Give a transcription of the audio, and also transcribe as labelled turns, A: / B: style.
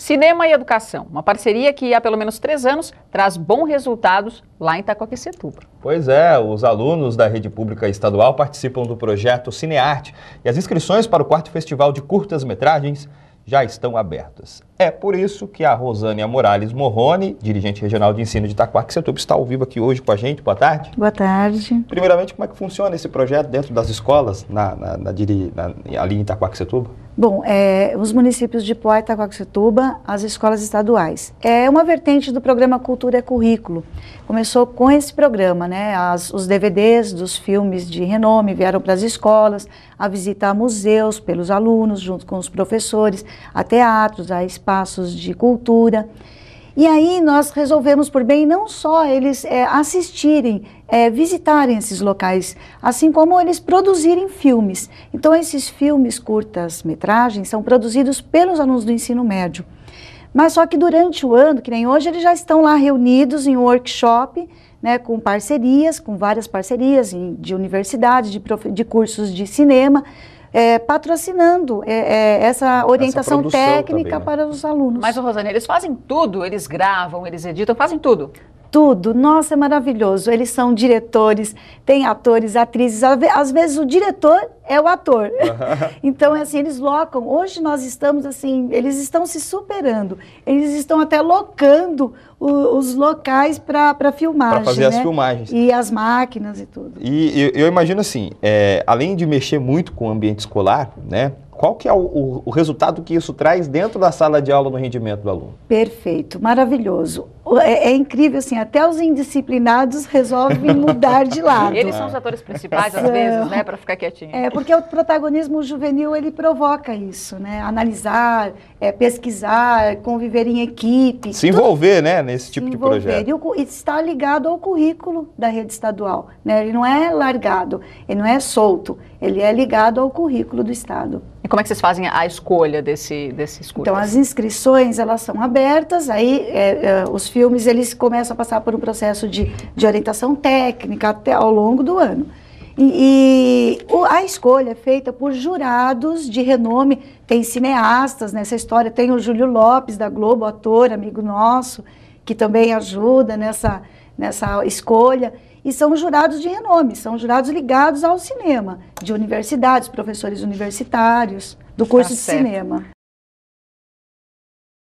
A: Cinema e Educação, uma parceria que há pelo menos três anos traz bons resultados lá em Itacoaquecetuba.
B: Pois é, os alunos da rede pública estadual participam do projeto Cinearte e as inscrições para o quarto festival de curtas-metragens já estão abertas. É por isso que a Rosânia Morales Morrone, dirigente regional de ensino de Itacoaquecetuba, está ao vivo aqui hoje com a gente. Boa tarde.
A: Boa tarde.
B: Primeiramente, como é que funciona esse projeto dentro das escolas na, na, na, na ali em Itacoaquecetuba?
A: Bom, é, os municípios de Poá e Itacoaxetuba, as escolas estaduais. É uma vertente do programa Cultura é Currículo. Começou com esse programa, né? As, os DVDs dos filmes de renome vieram para as escolas, a visita a museus pelos alunos, junto com os professores, a teatros, a espaços de cultura. E aí nós resolvemos por bem não só eles é, assistirem, é, visitarem esses locais, assim como eles produzirem filmes. Então esses filmes curtas metragens são produzidos pelos alunos do ensino médio. Mas só que durante o ano, que nem hoje, eles já estão lá reunidos em um workshop, né, com parcerias, com várias parcerias de universidades, de, de cursos de cinema, é, patrocinando é, é essa orientação essa técnica também, né? para os alunos. Mas, Rosane, eles fazem tudo, eles gravam, eles editam, fazem tudo tudo. Nossa, é maravilhoso. Eles são diretores, tem atores, atrizes. Às vezes o diretor é o ator. então, é assim, eles locam. Hoje nós estamos assim, eles estão se superando. Eles estão até locando o, os locais para filmagem. Para fazer né? as filmagens. E as máquinas e tudo.
B: E eu, eu imagino assim, é, além de mexer muito com o ambiente escolar, né? qual que é o, o, o, resultado que isso traz dentro da sala de aula no rendimento do aluno?
A: Perfeito, maravilhoso é, é, incrível, assim, até os indisciplinados resolvem mudar de lado. Eles são os atores
B: principais, às vezes, né, para ficar quietinho. É, porque
A: o protagonismo juvenil, ele provoca isso, né? Analisar, é, pesquisar, conviver em equipe. Se envolver,
B: né, nesse tipo envolver. de projeto.
A: E, está ligado ao currículo da rede estadual, né? Ele não é largado, ele não é solto, ele é ligado ao currículo do Estado. E como é que vocês fazem a escolha desse, desses cursos? Então, as inscrições, elas são abertas, aí é, é os filmes eles começam a passar por um processo de, de orientação técnica até ao longo do ano. E, e o, a escolha é feita por jurados de renome, tem cineastas nessa história, tem o Júlio Lopes da Globo, ator, amigo nosso, que também ajuda nessa, nessa escolha. E são jurados de renome, são jurados ligados ao cinema, de universidades, professores universitários, do tá curso tá de cinema.